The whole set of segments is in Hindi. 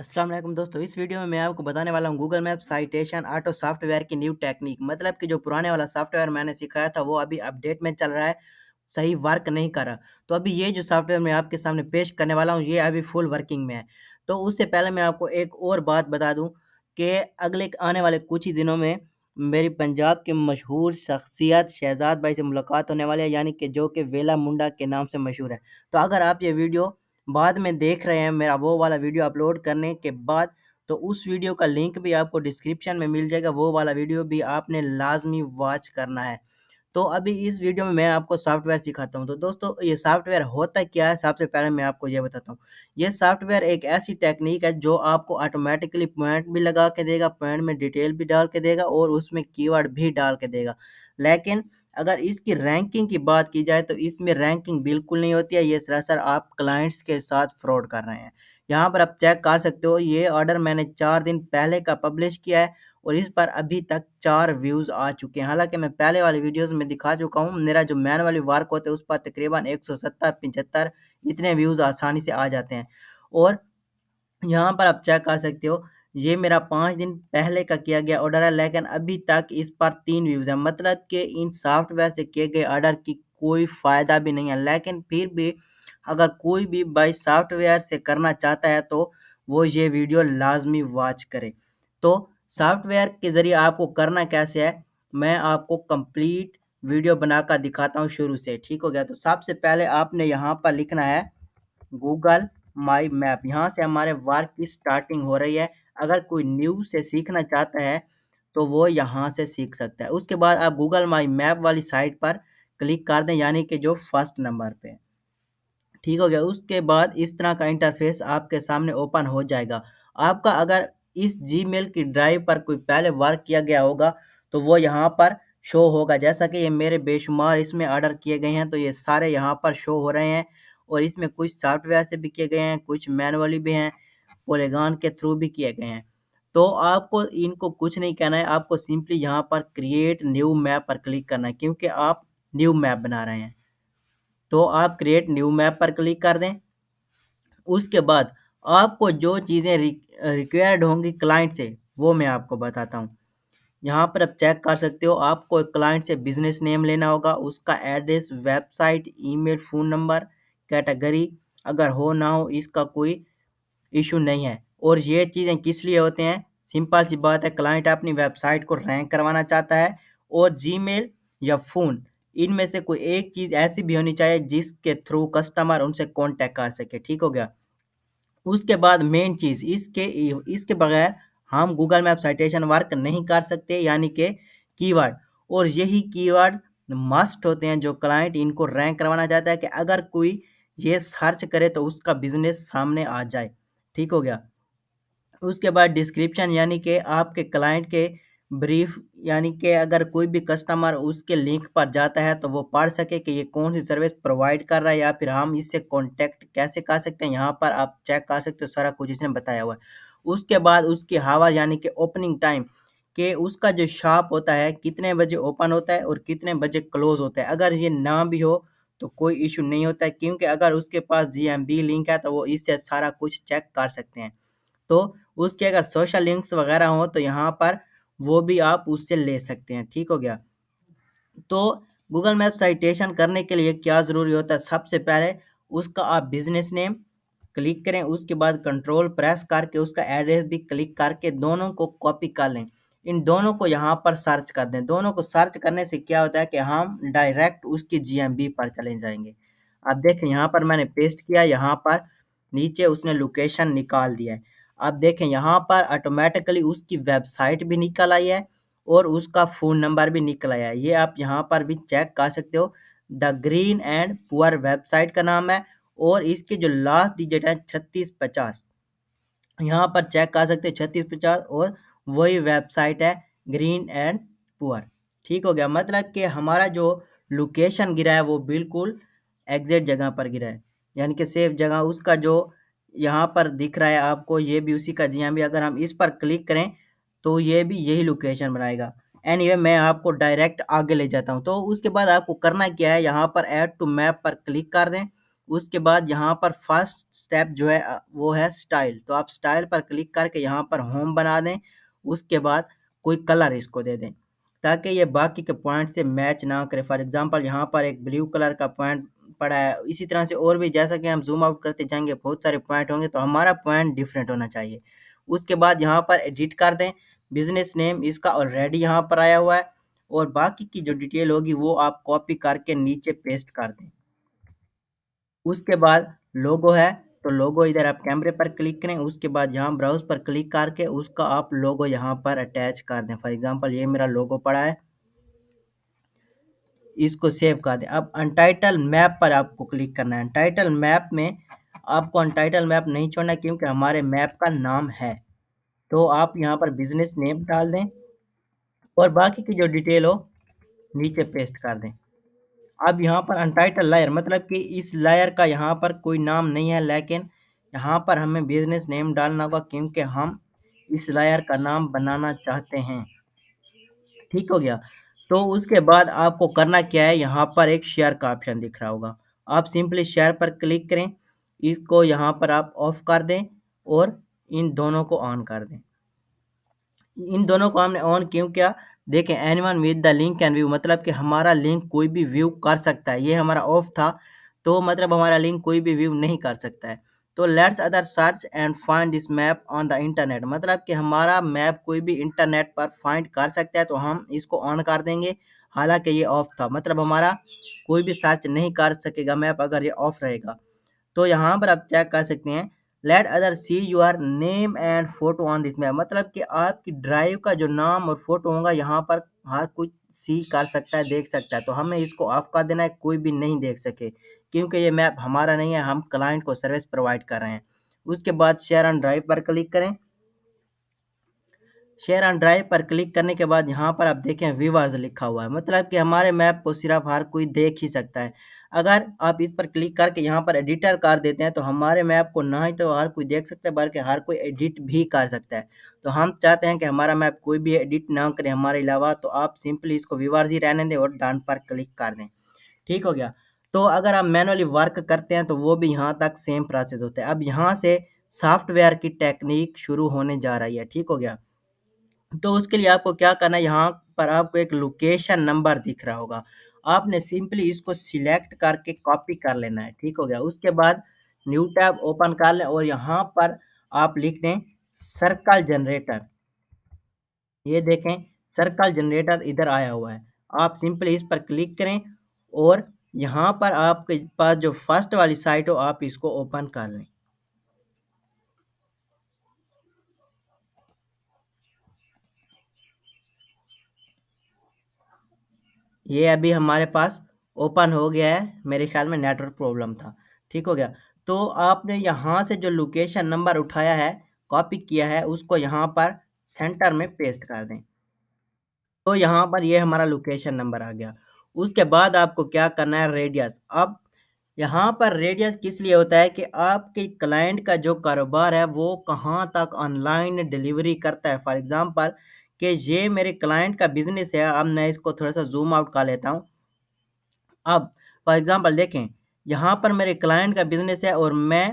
अस्सलाम वालेकुम दोस्तों इस वीडियो में मैं आपको बताने वाला हूँ Google map citation auto software की न्यू टेक्निक मतलब कि जो पुराने वाला सॉफ्टवेयर मैंने सिखाया था वो अभी अपडेट में चल रहा है सही वर्क नहीं कर रहा तो अभी ये जो सॉफ्टवेयर मैं आपके सामने पेश करने वाला हूँ ये अभी फुल वर्किंग में है तो उससे पहले मैं आपको एक और बात बता दूँ कि अगले आने वाले कुछ ही दिनों में मेरी पंजाब के मशहूर शख्सियत शहजाद भाई से मुलाकात होने वाली है यानी कि जो कि वेला मुंडा के नाम से मशहूर है तो अगर आप ये वीडियो बाद में देख रहे हैं मेरा वो वाला वीडियो अपलोड करने के बाद तो उस वीडियो का लिंक भी आपको डिस्क्रिप्शन में मिल जाएगा वो वाला वीडियो भी आपने लाजमी वॉच करना है तो अभी इस वीडियो में मैं आपको सॉफ्टवेयर सिखाता हूँ तो दोस्तों ये सॉफ्टवेयर होता क्या है सबसे पहले मैं आपको ये बताता हूँ ये सॉफ्टवेयर एक ऐसी टेक्निक है जो आपको ऑटोमेटिकली पॉइंट भी लगा के देगा पॉइंट में डिटेल भी डाल के देगा और उसमें कीवर्ड भी डाल के देगा लेकिन अगर इसकी रैंकिंग की बात की जाए तो इसमें रैंकिंग बिल्कुल नहीं होती है ये सरासर आप क्लाइंट्स के साथ फ्रॉड कर रहे हैं यहाँ पर आप चेक कर सकते हो ये ऑर्डर मैंने चार दिन पहले का पब्लिश किया है और इस पर अभी तक चार व्यूज़ आ चुके हैं हालांकि मैं पहले वाले वीडियोस में दिखा चुका हूँ मेरा जो मैन वाली वर्क होता है उस पर तकरीबन 170 75 इतने व्यूज़ आसानी से आ जाते हैं और यहाँ पर आप चेक कर सकते हो ये मेरा पाँच दिन पहले का किया गया ऑर्डर है लेकिन अभी तक इस पर तीन व्यूज़ हैं मतलब कि इन सॉफ्टवेयर से किए गए ऑर्डर की कोई फ़ायदा भी नहीं है लेकिन फिर भी अगर कोई भी बाई सॉफ्टवेयर से करना चाहता है तो वो ये वीडियो लाजमी वॉच करे तो सॉफ्टवेयर के ज़रिए आपको करना कैसे है मैं आपको कंप्लीट वीडियो बनाकर दिखाता हूँ शुरू से ठीक हो गया तो सबसे पहले आपने यहाँ पर लिखना है गूगल माई मैप यहाँ से हमारे वर्क की स्टार्टिंग हो रही है अगर कोई न्यू से सीखना चाहता है तो वो यहाँ से सीख सकता है उसके बाद आप गूगल माई मैप वाली साइट पर क्लिक कर दें यानी कि जो फर्स्ट नंबर पे ठीक हो गया उसके बाद इस तरह का इंटरफेस आपके सामने ओपन हो जाएगा आपका अगर इस जी की ड्राइव पर कोई पहले वर्क किया गया होगा तो वो यहाँ पर शो होगा जैसा कि ये मेरे बेशुमार इसमें ऑर्डर किए गए हैं तो ये सारे यहाँ पर शो हो रहे हैं और इसमें कुछ सॉफ्टवेयर से भी किए गए हैं कुछ मैनुअली भी हैं पोलेगान के थ्रू भी किए गए हैं तो आपको इनको कुछ नहीं कहना है आपको सिंपली यहाँ पर क्रिएट न्यू मैप पर क्लिक करना है क्योंकि आप न्यू मैप बना रहे हैं तो आप क्रिएट न्यू मैप पर क्लिक कर दें उसके बाद आपको जो चीज़ें रिक्वायर्ड होंगी क्लाइंट से वो मैं आपको बताता हूँ यहाँ पर आप चेक कर सकते हो आपको क्लाइंट से बिजनेस नेम लेना होगा उसका address website email phone number category अगर हो ना हो इसका कोई इशू नहीं है और ये चीज़ें किस लिए होते हैं सिंपल सी बात है क्लाइंट अपनी वेबसाइट को रैंक करवाना चाहता है और जी या फ़ोन इनमें से कोई एक चीज़ ऐसी भी होनी चाहिए जिसके थ्रू कस्टमर उनसे कॉन्टैक्ट कर सके ठीक हो गया उसके बाद मेन चीज़ इसके इसके बगैर हम गूगल मैप साइटेशन वर्क नहीं कर सकते यानी कि कीवर्ड और यही कीवर्ड मस्ट होते हैं जो क्लाइंट इनको रैंक करवाना चाहता है कि अगर कोई ये सर्च करे तो उसका बिजनेस सामने आ जाए ठीक हो गया उसके बाद डिस्क्रिप्शन यानी कि आपके क्लाइंट के ब्रीफ यानी कि अगर कोई भी कस्टमर उसके लिंक पर जाता है तो वो पढ़ सके कि ये कौन सी सर्विस प्रोवाइड कर रहा है या फिर हम इससे कॉन्टेक्ट कैसे कर सकते हैं यहाँ पर आप चेक कर सकते हो सारा कुछ इसने बताया हुआ है उसके बाद उसकी हावर यानी कि ओपनिंग टाइम कि उसका जो शॉप होता है कितने बजे ओपन होता है और कितने बजे क्लोज होता है अगर ये ना भी हो तो कोई इशू नहीं होता है क्योंकि अगर उसके पास जी लिंक है तो वो इससे सारा कुछ चेक कर सकते हैं तो उसके अगर सोशल लिंक्स वगैरह हो तो यहाँ पर वो भी आप उससे ले सकते हैं ठीक हो गया तो गूगल मैप साइटेशन करने के लिए क्या ज़रूरी होता है सबसे पहले उसका आप बिजनेस नेम क्लिक करें उसके बाद कंट्रोल प्रेस करके उसका एड्रेस भी क्लिक करके दोनों को कॉपी कर लें इन दोनों को यहाँ पर सर्च कर दें दोनों को सर्च करने से क्या होता है कि हम डायरेक्ट उसके जीएमबी पर चले जाएंगे अब देखें यहाँ पर मैंने पेस्ट किया यहाँ पर नीचे उसने लोकेशन निकाल दिया है अब देखें यहाँ पर ऑटोमेटिकली उसकी वेबसाइट भी निकल आई है और उसका फ़ोन नंबर भी निकल आया है ये आप यहाँ पर भी चेक कर सकते हो the green and poor website का नाम है और इसके जो लास्ट डिजिट है छत्तीस पचास यहाँ पर चेक कर सकते हो छत्तीस पचास और वही वेबसाइट है ग्रीन एंड पुअर ठीक हो गया मतलब कि हमारा जो लोकेशन गिरा है वो बिल्कुल एग्जैक्ट जगह पर गिरा है यानी कि सेफ जगह उसका जो यहाँ पर दिख रहा है आपको ये भी उसी का जिया भी अगर हम इस पर क्लिक करें तो ये भी यही लोकेशन बनाएगा एनी anyway, मैं आपको डायरेक्ट आगे ले जाता हूँ तो उसके बाद आपको करना क्या है यहाँ पर ऐड टू मैप पर क्लिक कर दें उसके बाद यहाँ पर फर्स्ट स्टेप जो है वो है स्टाइल तो आप स्टाइल पर क्लिक करके यहाँ पर होम बना दें उसके बाद कोई कलर इसको दे दें ताकि ये बाकी के पॉइंट से मैच ना करे फॉर एग्जांपल यहाँ पर एक ब्लू कलर का पॉइंट पड़ा है इसी तरह से और भी जैसा कि हम जूम आउट करते जाएंगे बहुत सारे पॉइंट होंगे तो हमारा पॉइंट डिफरेंट होना चाहिए उसके बाद यहाँ पर एडिट कर दें बिजनेस नेम इसका ऑलरेडी यहाँ पर आया हुआ है और बाकी की जो डिटेल होगी वो आप कॉपी करके नीचे पेस्ट कर दें उसके बाद लोगो है तो लोगो इधर आप कैमरे पर क्लिक करें उसके बाद यहाँ ब्राउज पर क्लिक करके उसका आप लोगो यहाँ पर अटैच कर दें फॉर एग्जांपल ये मेरा लोगो पड़ा है इसको सेव कर दें अब अनटाइटल मैप पर आपको क्लिक करना है अनटाइटल मैप में आपको अनटाइटल मैप नहीं छोड़ना क्योंकि हमारे मैप का नाम है तो आप यहाँ पर बिजनेस नेम डाल दें और बाकी की जो डिटेल हो नीचे पेस्ट कर दें अब यहाँ पर अनटाइटल लायर मतलब कि इस लायर का यहाँ पर कोई नाम नहीं है लेकिन यहाँ पर हमें बिजनेस नेम डालना होगा क्योंकि हम इस लायर का नाम बनाना चाहते हैं ठीक हो गया तो उसके बाद आपको करना क्या है यहाँ पर एक शेयर का ऑप्शन दिख रहा होगा आप सिंपली शेयर पर क्लिक करें इसको यहाँ पर आप ऑफ कर दें और इन दोनों को ऑन कर दें इन दोनों को हमने ऑन क्यों किया देखें anyone with the link can view मतलब कि हमारा लिंक कोई भी व्यू कर सकता है ये हमारा ऑफ था तो मतलब हमारा लिंक कोई भी व्यू नहीं कर सकता है तो let's other search and find this map on the internet मतलब कि हमारा मैप कोई भी इंटरनेट पर फाइंड कर सकता है तो हम इसको ऑन कर देंगे हालांकि ये ऑफ था मतलब हमारा कोई भी सर्च नहीं कर सकेगा मैप अगर ये ऑफ रहेगा तो यहाँ पर आप चेक कर सकते हैं let other see your name and photo on this map मतलब कि आपकी ड्राइव का जो नाम और फोटो होगा यहाँ पर हर कुछ सी कर सकता है देख सकता है तो हमें इसको ऑफ कर देना है कोई भी नहीं देख सके क्योंकि ये मैप हमारा नहीं है हम क्लाइंट को सर्विस प्रोवाइड कर रहे हैं उसके बाद शेयर ऑन ड्राइव पर क्लिक करें शेयर ऑन ड्राइव पर क्लिक करने के बाद यहाँ पर आप देखें व्यूवर्स लिखा हुआ है मतलब कि हमारे मैप को सिर्फ हर कोई देख ही सकता है अगर आप इस पर क्लिक करके यहाँ पर एडिटर कर देते हैं तो हमारे मैप को ना ही तो हर कोई देख सकता है बल्कि हर कोई एडिट भी कर सकता है तो हम चाहते हैं कि हमारा मैप कोई भी एडिट ना करे हमारे अलावा तो आप सिंपली इसको विवार जी रहने दें और डाउन पर क्लिक कर दें ठीक हो गया तो अगर आप मैनुअली वर्क करते हैं तो वो भी यहाँ तक सेम प्रोसेस होता है अब यहाँ से सॉफ्टवेयर की टेक्निक शुरू होने जा रही है ठीक हो गया तो उसके लिए आपको क्या करना है यहाँ पर आपको एक लोकेशन नंबर दिख रहा होगा आपने सिंपली इसको सिलेक्ट करके कॉपी कर लेना है ठीक हो गया उसके बाद न्यू टैब ओपन कर लें और यहाँ पर आप लिख दें सर्कल जनरेटर ये देखें सर्कल जनरेटर इधर आया हुआ है आप सिंपली इस पर क्लिक करें और यहाँ पर आपके पास जो फर्स्ट वाली साइट हो आप इसको ओपन कर लें ये अभी हमारे पास ओपन हो गया है मेरे ख्याल में नेटवर्क प्रॉब्लम था ठीक हो गया तो आपने यहाँ से जो लोकेशन नंबर उठाया है कॉपी किया है उसको यहाँ पर सेंटर में पेस्ट कर दें तो यहाँ पर ये हमारा लोकेशन नंबर आ गया उसके बाद आपको क्या करना है रेडियस अब यहाँ पर रेडियस किस लिए होता है कि आपके क्लाइंट का जो कारोबार है वो कहाँ तक ऑनलाइन डिलीवरी करता है फॉर एग्ज़ाम्पल कि ये मेरे क्लाइंट का बिजनेस है अब मैं इसको थोड़ा सा जूम आउट कर लेता हूँ अब फॉर एग्ज़ाम्पल देखें यहाँ पर मेरे क्लाइंट का बिजनेस है और मैं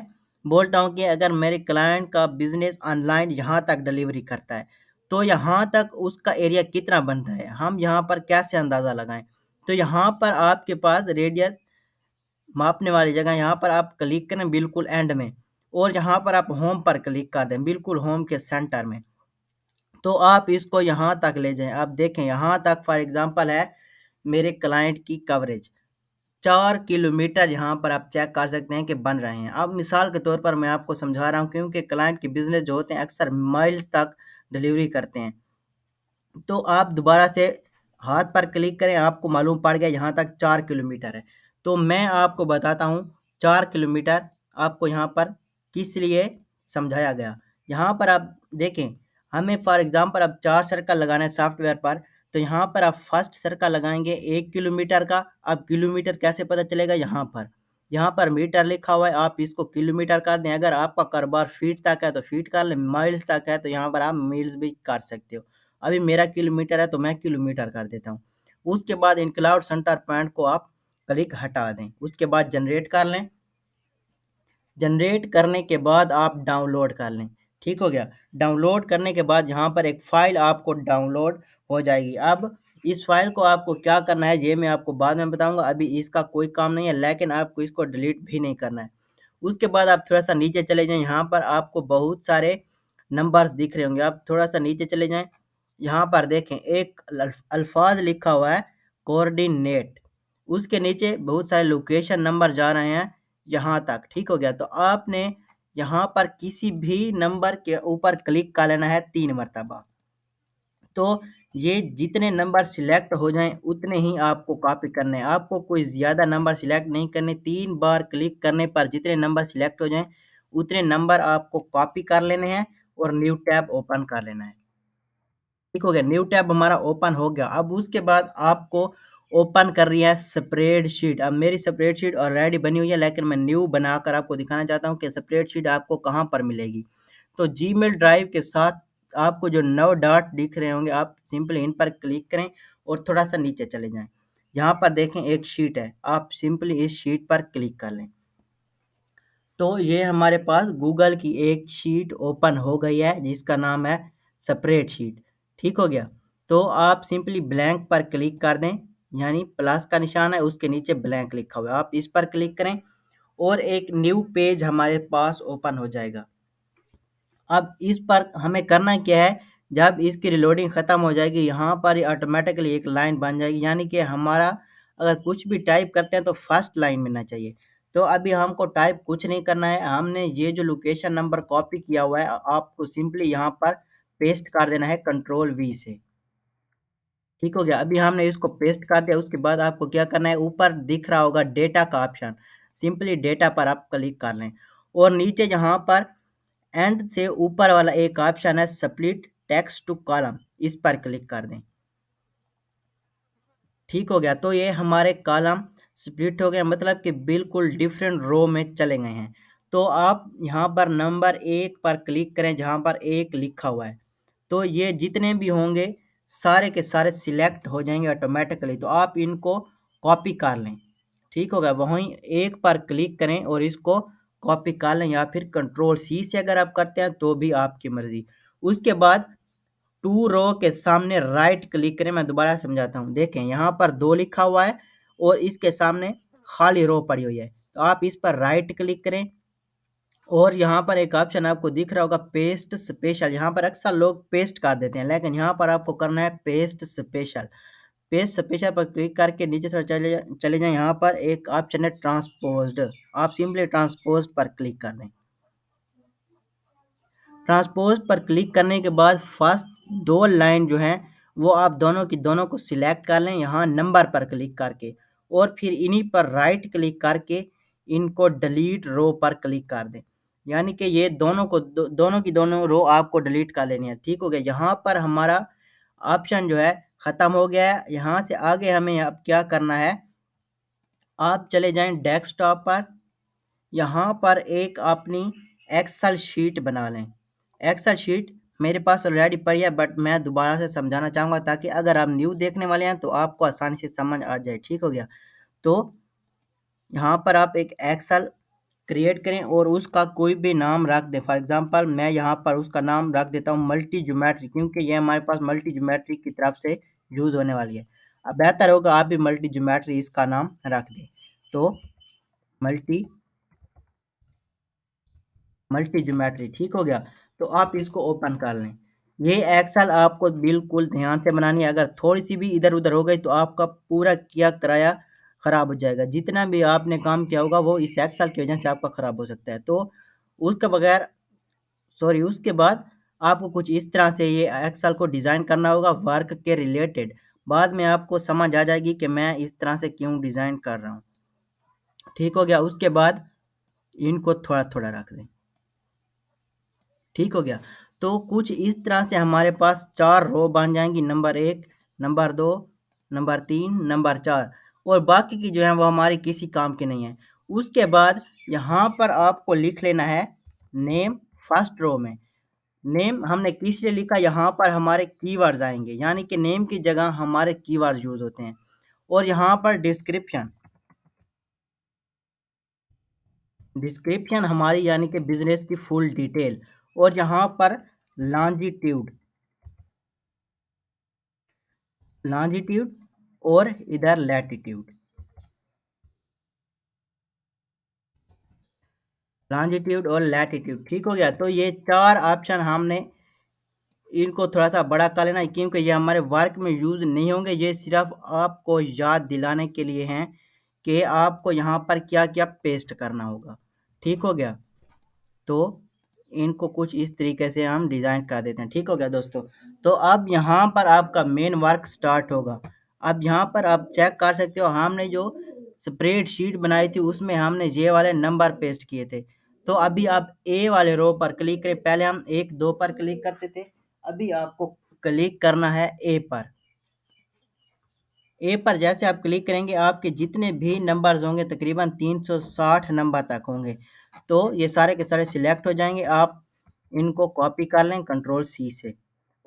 बोलता हूँ कि अगर मेरे क्लाइंट का बिजनेस ऑनलाइन यहाँ तक डिलीवरी करता है तो यहाँ तक उसका एरिया कितना बनता है हम यहाँ पर कैसे अंदाज़ा लगाएं तो यहाँ पर आपके पास रेडियस मापने वाली जगह यहाँ पर आप क्लिक करें बिल्कुल एंड में और यहाँ पर आप होम पर क्लिक कर दें बिल्कुल होम के सेंटर में तो आप इसको यहाँ तक ले जाएं आप देखें यहाँ तक फॉर एग्जांपल है मेरे क्लाइंट की कवरेज चार किलोमीटर यहाँ पर आप चेक कर सकते हैं कि बन रहे हैं अब मिसाल के तौर पर मैं आपको समझा रहा हूँ क्योंकि क्लाइंट के बिजनेस जो होते हैं अक्सर माइल्स तक डिलीवरी करते हैं तो आप दोबारा से हाथ पर क्लिक करें आपको मालूम पड़ गया यहाँ तक चार किलोमीटर है तो मैं आपको बताता हूँ चार किलोमीटर आपको यहाँ पर किस लिए समझाया गया यहाँ पर आप देखें हमें फॉर एग्ज़ाम्पल अब चार सर्कल लगाना है सॉफ्टवेयर पर तो यहाँ पर आप फर्स्ट सर्कल लगाएंगे एक किलोमीटर का अब किलोमीटर कैसे पता चलेगा यहाँ पर यहाँ पर मीटर लिखा हुआ है आप इसको किलोमीटर कर दें अगर आपका कारोबार फीट तक है तो फीट कर लें माइल्स तक है तो यहाँ पर आप मील्स भी कर सकते हो अभी मेरा किलोमीटर है तो मैं किलोमीटर कर देता हूँ उसके बाद इन क्लाउड सेंटर पॉइंट को आप क्लिक हटा दें उसके बाद जनरेट कर लें जनरेट करने के बाद आप डाउनलोड कर लें ठीक हो गया डाउनलोड करने के बाद यहाँ पर एक फ़ाइल आपको डाउनलोड हो जाएगी अब इस फाइल को आपको क्या करना है ये मैं आपको बाद में बताऊंगा अभी इसका कोई काम नहीं है लेकिन आपको इसको डिलीट भी नहीं करना है उसके बाद आप थोड़ा सा नीचे चले जाएं यहाँ पर आपको बहुत सारे नंबर्स दिख रहे होंगे आप थोड़ा सा नीचे चले जाएं यहाँ पर देखें एक अल्फाज लिखा हुआ है कोऑर्डिनेट उसके नीचे बहुत सारे लोकेशन नंबर जा रहे हैं यहाँ तक ठीक हो गया तो आपने यहाँ पर किसी भी नंबर के ऊपर क्लिक कर लेना है तीन मरतबा तो ये जितने नंबर सिलेक्ट हो जाएं उतने ही आपको कॉपी करने हैं आपको कोई ज़्यादा नंबर सिलेक्ट नहीं करने तीन बार क्लिक करने पर जितने नंबर सिलेक्ट हो जाएं उतने नंबर आपको कॉपी कर लेने हैं और न्यू टैब ओपन कर लेना है ठीक हो गया न्यू टैब हमारा ओपन हो गया अब उसके बाद आपको ओपन कर रही है स्प्रेड शीट अब मेरी शीट ऑलरेडी बनी हुई है लेकिन मैं न्यू बनाकर आपको दिखाना चाहता हूँ कि शीट आपको कहाँ पर मिलेगी तो जी ड्राइव के साथ आपको जो नौ डॉट दिख रहे होंगे आप सिंपल इन पर क्लिक करें और थोड़ा सा नीचे चले जाएं यहाँ पर देखें एक शीट है आप सिंपली इस शीट पर क्लिक कर लें तो ये हमारे पास गूगल की एक शीट ओपन हो गई है जिसका नाम है स्प्रेड शीट ठीक हो गया तो आप सिंपली ब्लैंक पर क्लिक कर दें यानी प्लस का निशान है उसके नीचे ब्लैंक लिखा हुआ है आप इस पर क्लिक करें और एक न्यू पेज हमारे पास ओपन हो जाएगा अब इस पर हमें करना क्या है जब इसकी रिलोडिंग ख़त्म हो जाएगी यहाँ पर ऑटोमेटिकली एक लाइन बन जाएगी यानी कि हमारा अगर कुछ भी टाइप करते हैं तो फर्स्ट लाइन मिलना चाहिए तो अभी हमको टाइप कुछ नहीं करना है हमने ये जो लोकेशन नंबर कॉपी किया हुआ है आपको सिंपली यहाँ पर पेस्ट कर देना है कंट्रोल वी से ठीक हो गया अभी हमने इसको पेस्ट कर दिया उसके बाद आपको क्या करना है ऊपर दिख रहा होगा डेटा का ऑप्शन सिंपली डेटा पर आप क्लिक कर लें और नीचे जहाँ पर एंड से ऊपर वाला एक ऑप्शन है स्प्लिट टेक्स्ट टू कॉलम इस पर क्लिक कर दें ठीक हो गया तो ये हमारे कॉलम स्प्लिट हो गए मतलब कि बिल्कुल डिफरेंट रो में चले गए हैं तो आप यहाँ पर नंबर एक पर क्लिक करें जहाँ पर एक लिखा हुआ है तो ये जितने भी होंगे सारे के सारे सिलेक्ट हो जाएंगे ऑटोमेटिकली तो आप इनको कॉपी कर लें ठीक होगा वहीं एक पर क्लिक करें और इसको कॉपी कर लें या फिर कंट्रोल सी से अगर आप करते हैं तो भी आपकी मर्ज़ी उसके बाद टू रो के सामने राइट क्लिक करें मैं दोबारा समझाता हूँ देखें यहाँ पर दो लिखा हुआ है और इसके सामने खाली रो पड़ी हुई है तो आप इस पर राइट क्लिक करें और यहाँ पर एक ऑप्शन आपको दिख रहा होगा पेस्ट स्पेशल यहाँ पर अक्सर लोग पेस्ट कर देते हैं लेकिन यहाँ पर आपको करना है पेस्ट स्पेशल पेस्ट स्पेशल पर क्लिक करके नीचे थोड़ा चले चले जाए यहाँ पर एक ऑप्शन है ट्रांसपोज्ड आप सिंपली ट्रांसपोज पर क्लिक कर दें ट्रांसपोज पर क्लिक करने के बाद फर्स्ट दो लाइन जो हैं वो आप दोनों की दोनों को सिलेक्ट कर लें यहाँ नंबर पर क्लिक करके और फिर इन्हीं पर राइट क्लिक करके इनको डिलीट रो पर क्लिक कर दें यानी कि ये दोनों को दो, दोनों की दोनों रो आपको डिलीट कर लेनी है ठीक हो गया यहाँ पर हमारा ऑप्शन जो है ख़त्म हो गया है यहाँ से आगे हमें अब क्या करना है आप चले जाएं डेस्कटॉप पर यहाँ पर एक अपनी एक्सल शीट बना लें एक्सल शीट मेरे पास ऑलरेडी पड़ी है बट मैं दोबारा से समझाना चाहूँगा ताकि अगर आप न्यू देखने वाले हैं तो आपको आसानी से समझ आ जाए ठीक हो गया तो यहाँ पर आप एक एक्सल क्रिएट करें और उसका कोई भी नाम रख दें फॉर एग्जांपल मैं यहाँ पर उसका नाम रख देता हूँ मल्टी जोमेट्री क्योंकि ये हमारे पास मल्टी जोमेट्री की तरफ से यूज़ होने वाली है अब बेहतर होगा आप भी मल्टी जोमेट्री इसका नाम रख दें तो मल्टी मल्टी ज्योमेट्री ठीक हो गया तो आप इसको ओपन कर लें ये एक्सल आपको बिल्कुल ध्यान से बनानी है अगर थोड़ी सी भी इधर उधर हो गई तो आपका पूरा किया कराया ख़राब हो जाएगा जितना भी आपने काम किया होगा वो इस एक साल की वजह से आपका ख़राब हो सकता है तो उसके बगैर सॉरी उसके बाद आपको कुछ इस तरह से ये एक साल को डिज़ाइन करना होगा वर्क के रिलेटेड बाद में आपको समझ आ जाएगी कि मैं इस तरह से क्यों डिज़ाइन कर रहा हूँ ठीक हो गया उसके बाद इनको थोड़ा थोड़ा रख दें ठीक हो गया तो कुछ इस तरह से हमारे पास चार रो बन जाएंगी नंबर एक नंबर दो नंबर तीन नंबर चार और बाकी की जो है वो हमारे किसी काम के नहीं है उसके बाद यहाँ पर आपको लिख लेना है नेम फर्स्ट रो में नेम हमने किस लिए लिखा यहाँ पर हमारे कीवर्ड्स आएंगे यानी कि नेम की जगह हमारे वर्ड यूज होते हैं और यहाँ पर डिस्क्रिप्शन डिस्क्रिप्शन हमारी यानी कि बिजनेस की फुल डिटेल और यहाँ पर लॉन्जिट्यूड लॉन्जिट्यूड और इधर लैटिट्यूड लॉन्जिट्यूड और लैटिट्यूड ठीक हो गया तो ये चार ऑप्शन हमने इनको थोड़ा सा बड़ा कर लेना क्योंकि ये हमारे वर्क में यूज़ नहीं होंगे ये सिर्फ आपको याद दिलाने के लिए हैं कि आपको यहाँ पर क्या क्या पेस्ट करना होगा ठीक हो गया तो इनको कुछ इस तरीके से हम डिज़ाइन कर देते हैं ठीक हो गया दोस्तों तो अब यहाँ पर आपका मेन वर्क स्टार्ट होगा अब यहाँ पर आप चेक कर सकते हो हमने जो स्प्रेड शीट बनाई थी उसमें हमने ये वाले नंबर पेस्ट किए थे तो अभी आप ए वाले रो पर क्लिक करें पहले हम एक दो पर क्लिक करते थे अभी आपको क्लिक करना है ए पर ए पर जैसे आप क्लिक करेंगे आपके जितने भी नंबर्स होंगे तकरीबन 360 नंबर तक होंगे तो ये सारे के सारे सिलेक्ट हो जाएंगे आप इनको कॉपी कर लें कंट्रोल सी से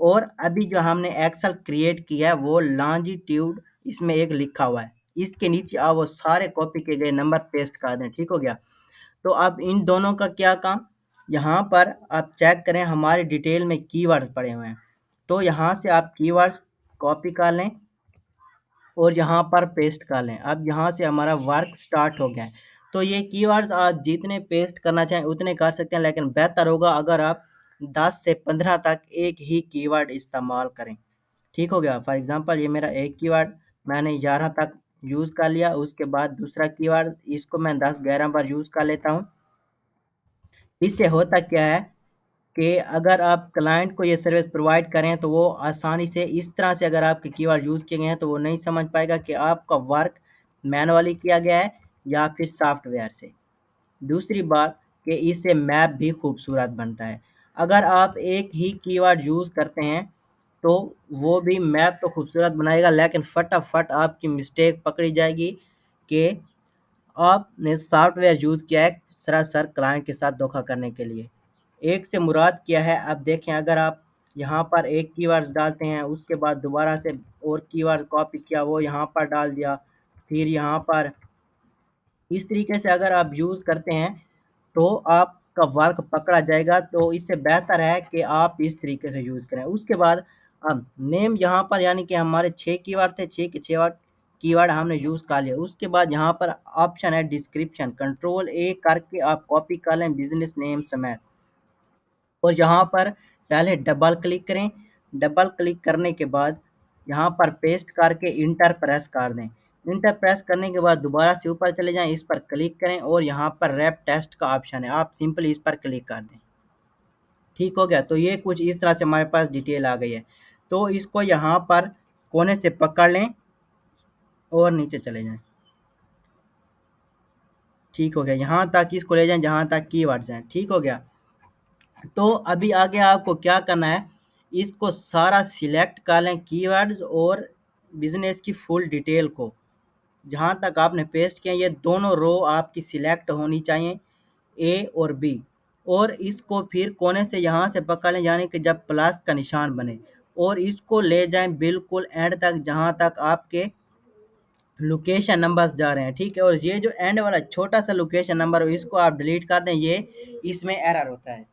और अभी जो हमने एक्सल क्रिएट किया है वो लॉन्जीट्यूड इसमें एक लिखा हुआ है इसके नीचे आप वो सारे कॉपी किए गए नंबर पेस्ट कर दें ठीक हो गया तो अब इन दोनों का क्या काम यहाँ पर आप चेक करें हमारे डिटेल में कीवर्ड्स पड़े हुए हैं तो यहाँ से आप कीवर्ड्स कॉपी कर लें और यहाँ पर पेस्ट कर लें अब यहाँ से हमारा वर्क स्टार्ट हो गया है तो ये कीवर्ड्स आप जितने पेस्ट करना चाहें उतने कर सकते हैं लेकिन बेहतर होगा अगर आप दस से पंद्रह तक एक ही कीवर्ड इस्तेमाल करें ठीक हो गया फॉर एग्जांपल ये मेरा एक कीवर्ड मैंने ग्यारह तक यूज़ कर लिया उसके बाद दूसरा कीवर्ड इसको मैं दस ग्यारह बार यूज़ कर लेता हूँ इससे होता क्या है कि अगर आप क्लाइंट को ये सर्विस प्रोवाइड करें तो वो आसानी से इस तरह से अगर आपके कीवर्ड यूज़ किए गए हैं तो वो नहीं समझ पाएगा कि आपका वर्क मैनुअली किया गया है या फिर सॉफ्टवेयर से दूसरी बात कि इससे मैप भी खूबसूरत बनता है अगर आप एक ही कीवर्ड यूज़ करते हैं तो वो भी मैप तो खूबसूरत बनाएगा लेकिन फटाफट आपकी मिस्टेक पकड़ी जाएगी कि आपने सॉफ्टवेयर यूज़ किया है सरासर क्लाइंट के साथ धोखा करने के लिए एक से मुराद किया है आप देखें अगर आप यहाँ पर एक कीवर्ड्स डालते हैं उसके बाद दोबारा से और कीवर्ड कॉपी किया वो यहाँ पर डाल दिया फिर यहाँ पर इस तरीके से अगर आप यूज़ करते हैं तो आप का वर्क पकड़ा जाएगा तो इससे बेहतर है कि आप इस तरीके से यूज़ करें उसके बाद अब नेम यहाँ पर यानी कि हमारे छः कीवर्ड थे छः के छः वर्ड कीवर्ड हमने यूज़ कर लिया उसके बाद यहाँ पर ऑप्शन है डिस्क्रिप्शन कंट्रोल ए करके आप कॉपी कर लें बिजनेस नेम समेत और यहाँ पर पहले डबल क्लिक करें डबल क्लिक करने के बाद यहाँ पर पेस्ट करके इंटर प्रेस कर दें इंटर प्रेस करने के बाद दोबारा से ऊपर चले जाएं इस पर क्लिक करें और यहाँ पर रैप टेस्ट का ऑप्शन है आप सिंपली इस पर क्लिक कर दें ठीक हो गया तो ये कुछ इस तरह से हमारे पास डिटेल आ गई है तो इसको यहाँ पर कोने से पकड़ लें और नीचे चले जाएं ठीक हो गया यहाँ तक इसको ले जाएं जहाँ तक की वर्ड जाए ठीक हो गया तो अभी आगे आपको क्या करना है इसको सारा सिलेक्ट कर लें कीवर्ड्स और बिज़नेस की फुल डिटेल को जहाँ तक आपने पेस्ट किया ये दोनों रो आपकी सिलेक्ट होनी चाहिए ए और बी और इसको फिर कोने से यहाँ से पकड़ लें यानी कि जब प्लस का निशान बने और इसको ले जाएं बिल्कुल एंड तक जहाँ तक आपके लोकेशन नंबर्स जा रहे हैं ठीक है और ये जो एंड वाला छोटा सा लोकेशन नंबर हो इसको आप डिलीट कर दें ये इसमें एरर होता है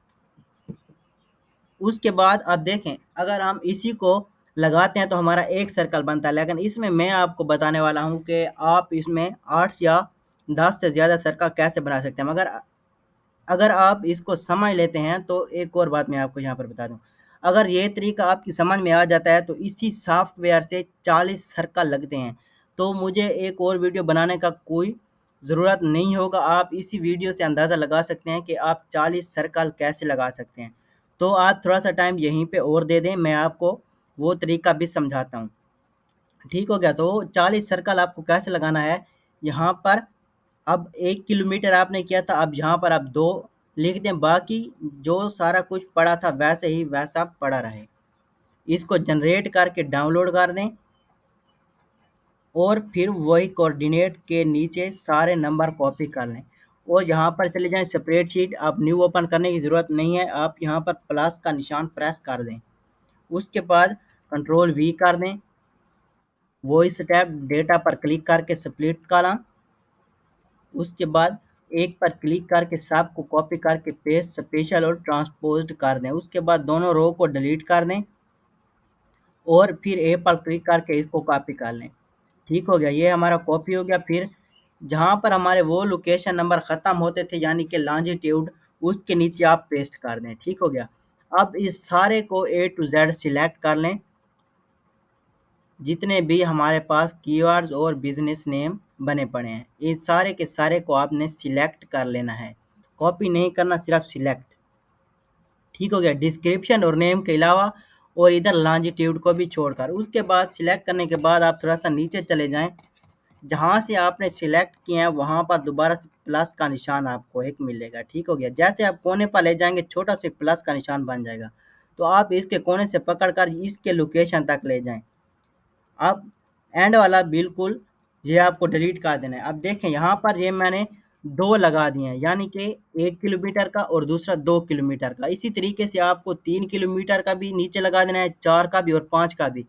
उसके बाद आप देखें अगर हम इसी को लगाते हैं तो हमारा एक सर्कल बनता है लेकिन इसमें मैं आपको बताने वाला हूँ कि आप इसमें आठ या दस से ज़्यादा सर्कल कैसे बना सकते हैं मगर अगर आप इसको समझ लेते हैं तो एक और बात मैं आपको यहाँ पर बता दूँ अगर ये तरीका आपकी समझ में आ जाता है तो इसी सॉफ्टवेयर से चालीस सर्कल लगते हैं तो मुझे एक और वीडियो बनाने का कोई ज़रूरत नहीं होगा आप इसी वीडियो से अंदाज़ा लगा सकते हैं कि आप चालीस सर्कल कैसे लगा सकते हैं तो आप थोड़ा सा टाइम यहीं पे और दे दें मैं आपको वो तरीका भी समझाता हूँ ठीक हो गया तो चालीस सर्कल आपको कैसे लगाना है यहाँ पर अब एक किलोमीटर आपने किया था अब यहाँ पर आप दो लिख दें बाकी जो सारा कुछ पड़ा था वैसे ही वैसा पड़ा रहे इसको जनरेट करके डाउनलोड कर दें और फिर वही कोऑर्डिनेट के नीचे सारे नंबर कॉपी कर लें और यहाँ पर चले जाएं शीट आप न्यू ओपन करने की ज़रूरत नहीं है आप यहाँ पर प्लस का निशान प्रेस कर दें उसके बाद कंट्रोल वी कर दें वॉइस टैब डेटा पर क्लिक करके स्प्लिट करा उसके बाद एक पर क्लिक करके सब को कॉपी करके पेस्ट स्पेशल और ट्रांसपोज कर दें उसके बाद दोनों रो को डिलीट कर दें और फिर ए पर क्लिक करके इसको कॉपी कर लें ठीक हो गया ये हमारा कॉपी हो गया फिर जहाँ पर हमारे वो लोकेशन नंबर ख़त्म होते थे यानी कि लॉन्जिट्यूड उसके नीचे आप पेस्ट कर दें ठीक हो गया अब इस सारे को ए टू जेड सिलेक्ट कर लें जितने भी हमारे पास कीवर्ड्स और बिजनेस नेम बने पड़े हैं इस सारे के सारे को आपने सिलेक्ट कर लेना है कॉपी नहीं करना सिर्फ सिलेक्ट ठीक हो गया डिस्क्रिप्शन और नेम के अलावा और इधर लॉन्जिट्यूड को भी छोड़कर उसके बाद सिलेक्ट करने के बाद आप थोड़ा सा नीचे चले जाएं जहाँ से आपने सिलेक्ट किया है वहाँ पर दोबारा से प्लस का निशान आपको एक मिलेगा ठीक हो गया जैसे आप कोने पर ले जाएंगे छोटा सा प्लस का निशान बन जाएगा तो आप इसके कोने से पकड़कर इसके लोकेशन तक ले जाएं अब एंड वाला बिल्कुल ये आपको डिलीट कर देना है अब देखें यहाँ पर ये मैंने दो लगा दिए हैं यानी कि एक किलोमीटर का और दूसरा दो किलोमीटर का इसी तरीके से आपको तीन किलोमीटर का भी नीचे लगा देना है चार का भी और पाँच का भी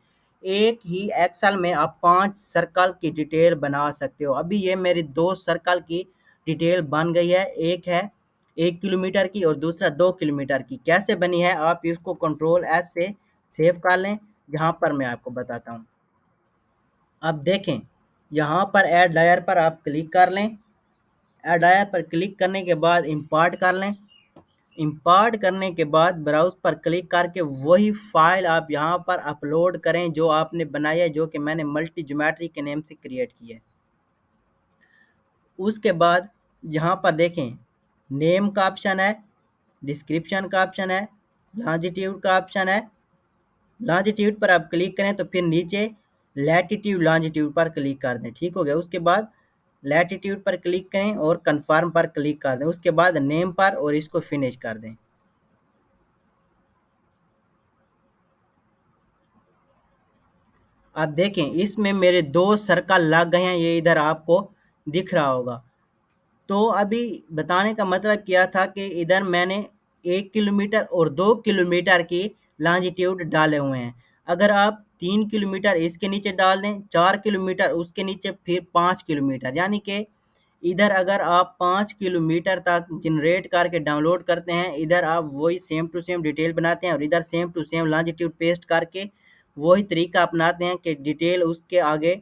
एक ही एक्सल में आप पांच सर्कल की डिटेल बना सकते हो अभी ये मेरी दो सर्कल की डिटेल बन गई है एक है एक किलोमीटर की और दूसरा दो किलोमीटर की कैसे बनी है आप इसको कंट्रोल एस से सेव कर लें यहाँ पर मैं आपको बताता हूँ अब देखें यहाँ पर एड डायर पर आप क्लिक कर लें एड डायर पर क्लिक करने के बाद इम्पार्ट कर लें इम्पार्ट करने के बाद ब्राउज पर क्लिक करके वही फाइल आप यहाँ पर अपलोड करें जो आपने बनाई है जो कि मैंने मल्टी जोमेट्री के नेम से क्रिएट की है उसके बाद यहाँ पर देखें नेम का ऑप्शन है डिस्क्रिप्शन का ऑप्शन है लॉन्जिट्यूड का ऑप्शन है लॉन्जिट्यूड पर आप क्लिक करें तो फिर नीचे लैटिट्यूड लॉन्जिट्यूड पर क्लिक कर दें ठीक हो गया उसके बाद लैटिट्यूड पर क्लिक करें और कन्फर्म पर क्लिक कर दें उसके बाद नेम पर और इसको फिनिश कर दें आप देखें इसमें मेरे दो सर्कल लग गए हैं ये इधर आपको दिख रहा होगा तो अभी बताने का मतलब क्या था कि इधर मैंने एक किलोमीटर और दो किलोमीटर की लॉन्जिट्यूड डाले हुए हैं अगर आप तीन किलोमीटर इसके नीचे डाल दें चार किलोमीटर उसके नीचे फिर पाँच किलोमीटर यानी कि इधर अगर आप पाँच किलोमीटर तक जनरेट करके डाउनलोड करते हैं इधर आप वही सेम टू सेम डिटेल बनाते हैं और इधर same to same longitude paste करके वही तरीका अपनाते हैं कि डिटेल उसके आगे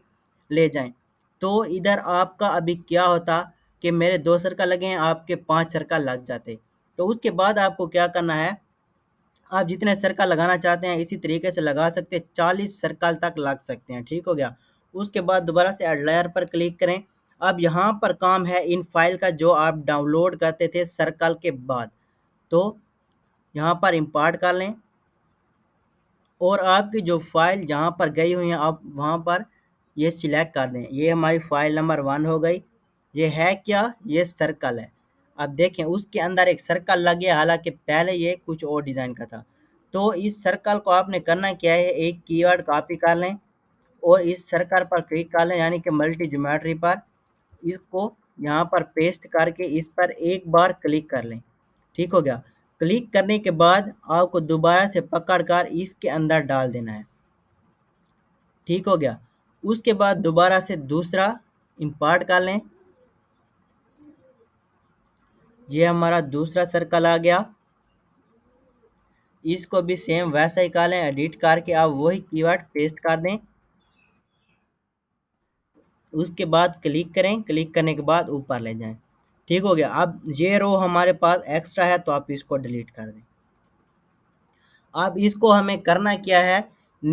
ले जाएं तो इधर आपका अभी क्या होता कि मेरे दो सरका लगे हैं आपके पाँच सरका लग जाते तो उसके बाद आपको क्या करना है आप जितने सरका लगाना चाहते हैं इसी तरीके से लगा सकते हैं चालीस सरकाल तक लग सकते हैं ठीक हो गया उसके बाद दोबारा से एडलायर पर क्लिक करें अब यहाँ पर काम है इन फाइल का जो आप डाउनलोड करते थे सरकल के बाद तो यहाँ पर इम्पार्ट कर लें और आपकी जो फाइल जहाँ पर गई हुई है आप वहाँ पर ये सिलेक्ट कर दें ये हमारी फ़ाइल नंबर वन हो गई ये है क्या ये सर्कल है अब देखें उसके अंदर एक सर्कल लग गया हालांकि पहले ये कुछ और डिज़ाइन का था तो इस सर्कल को आपने करना क्या है एक कीवर्ड कॉपी कर लें और इस सर्कल पर क्लिक कर लें यानी कि मल्टी जोमेट्री पर इसको यहाँ पर पेस्ट करके इस पर एक बार क्लिक कर लें ठीक हो गया क्लिक करने के बाद आपको दोबारा से पकड़ कर इसके अंदर डाल देना है ठीक हो गया उसके बाद दोबारा से दूसरा इम्पार्ट कर लें ये हमारा दूसरा सर्कल आ गया इसको भी सेम वैसा ही कालें एडिट करके आप वही कीवर्ड पेस्ट कर दें उसके बाद क्लिक करें क्लिक करने के बाद ऊपर ले जाएं ठीक हो गया अब ये रो हमारे पास एक्स्ट्रा है तो आप इसको डिलीट कर दें अब इसको हमें करना क्या है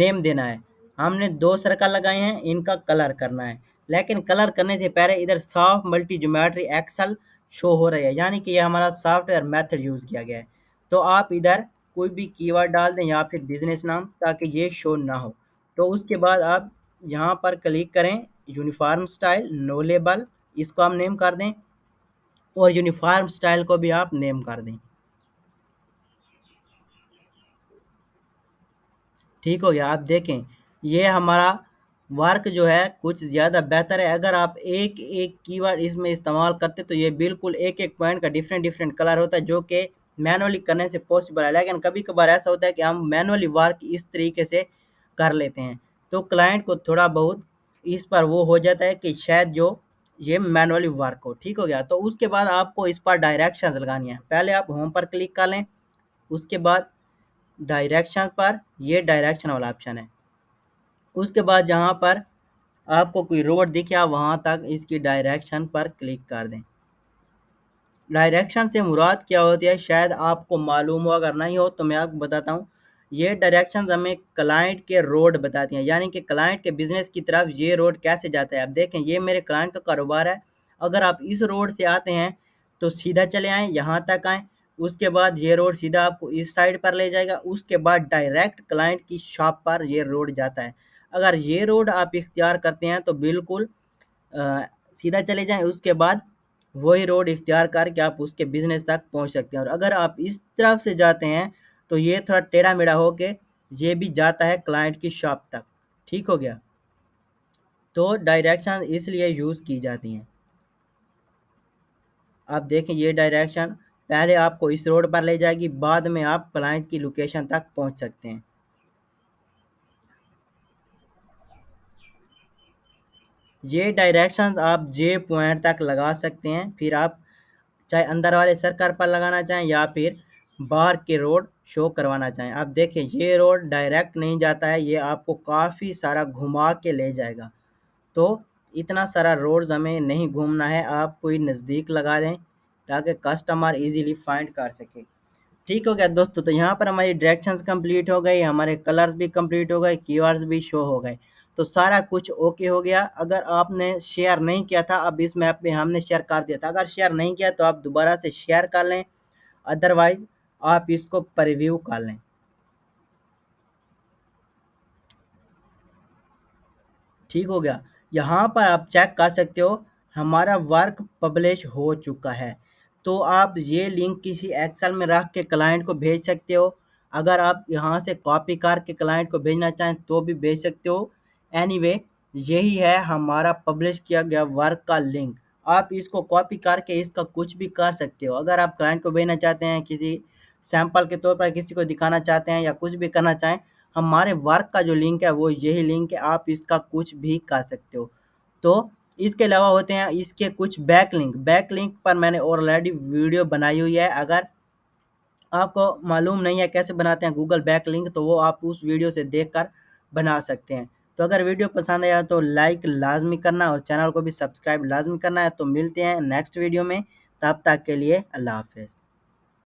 नेम देना है हमने दो सर्कल लगाए हैं इनका कलर करना है लेकिन कलर करने से पहले इधर soft multi geometry excel show हो रही है यानी कि ये हमारा सॉफ्टवेयर मेथड यूज़ किया गया है तो आप इधर कोई भी कीवर्ड डाल दें या फिर बिजनेस नाम ताकि ये शो ना हो तो उसके बाद आप यहाँ पर क्लिक करें यूनिफॉर्म स्टाइल नो लेबल इसको आप नेम कर दें और यूनिफॉर्म स्टाइल को भी आप नेम कर दें ठीक हो गया आप देखें ये हमारा वर्क जो है कुछ ज़्यादा बेहतर है अगर आप एक एक कीवर्ड इसमें इस्तेमाल करते तो ये बिल्कुल एक एक पॉइंट का डिफरेंट डिफरेंट कलर होता है जो कि मैनुअली करने से पॉसिबल है लेकिन कभी कभार ऐसा होता है कि हम मैनुअली वर्क इस तरीके से कर लेते हैं तो क्लाइंट को थोड़ा बहुत इस पर वो हो जाता है कि शायद जो ये मैनुअली वर्क हो ठीक हो गया तो उसके बाद आपको इस पर डायरेक्शंस लगानी है पहले आप होम पर क्लिक कर लें उसके बाद डायरेक्शन पर ये डायरेक्शन वाला ऑप्शन है उसके बाद जहाँ पर आपको कोई रोड दिखे आप वहाँ तक इसकी डायरेक्शन पर क्लिक कर दें डायरेक्शन से मुराद क्या होती है शायद आपको मालूम हो अगर नहीं हो तो मैं आपको बताता हूँ ये डायरेक्शन हमें क्लाइंट के रोड बताती हैं यानी कि क्लाइंट के बिज़नेस की तरफ ये रोड कैसे जाता है आप देखें ये मेरे क्लाइंट का कारोबार है अगर आप इस रोड से आते हैं तो सीधा चले आएँ यहाँ तक आएँ उसके बाद ये रोड सीधा आपको इस साइड पर ले जाएगा उसके बाद डायरेक्ट क्लाइंट की शॉप पर यह रोड जाता है अगर ये रोड आप इख्तियार करते हैं तो बिल्कुल आ, सीधा चले जाएं उसके बाद वही रोड इख्तियार करके आप उसके बिजनेस तक पहुंच सकते हैं और अगर आप इस तरफ से जाते हैं तो ये थोड़ा टेढ़ा मेढ़ा हो के ये भी जाता है क्लाइंट की शॉप तक ठीक हो गया तो डायरेक्शन इसलिए यूज़ की जाती हैं आप देखें ये डायरेक्शन पहले आपको इस रोड पर ले जाएगी बाद में आप क्लाइंट की लोकेशन तक पहुंच सकते हैं ये डायरेक्शंस आप जे पॉइंट तक लगा सकते हैं फिर आप चाहे अंदर वाले सर्कल पर लगाना चाहें या फिर बाहर के रोड शो करवाना चाहें आप देखें ये रोड डायरेक्ट नहीं जाता है ये आपको काफ़ी सारा घुमा के ले जाएगा तो इतना सारा रोड्स हमें नहीं घूमना है आप कोई नज़दीक लगा दें ताकि कस्टमर इजीली फाइंड कर सके ठीक हो गया दोस्तों तो यहाँ पर हमारी डायरेक्शंस कंप्लीट हो गई हमारे कलर्स भी कंप्लीट हो गए कीवर्ड्स भी शो हो गए तो सारा कुछ ओके हो गया अगर आपने शेयर नहीं किया था अब इस मैप में हमने शेयर कर दिया था अगर शेयर नहीं किया तो आप दोबारा से शेयर कर लें अदरवाइज आप इसको परिव्यू कर लें ठीक हो गया यहाँ पर आप चेक कर सकते हो हमारा वर्क पब्लिश हो चुका है तो आप ये लिंक किसी एक्सेल में रख के क्लाइंट को भेज सकते हो अगर आप यहाँ से कॉपी करके क्लाइंट को भेजना चाहें तो भी भेज सकते हो एनीवे वे यही है हमारा पब्लिश किया गया वर्क का लिंक आप इसको कॉपी करके इसका कुछ भी कर सकते हो अगर आप क्लाइंट को भेजना चाहते हैं किसी सैंपल के तौर पर किसी को दिखाना चाहते हैं या कुछ भी करना चाहें हमारे वर्क का जो लिंक है वो यही लिंक है आप इसका कुछ भी कर सकते हो तो इसके अलावा होते हैं इसके कुछ बैक लिंक बैक लिंक पर मैंने ऑलरेडी वीडियो बनाई हुई है अगर आपको मालूम नहीं है कैसे बनाते हैं गूगल बैक लिंक तो वो आप उस वीडियो से देख कर बना सकते हैं तो अगर वीडियो पसंद आया तो लाइक लाजमी करना और चैनल को भी सब्सक्राइब लाजमी करना है तो मिलते हैं नेक्स्ट वीडियो में तब तक के लिए अल्लाह हाफिज़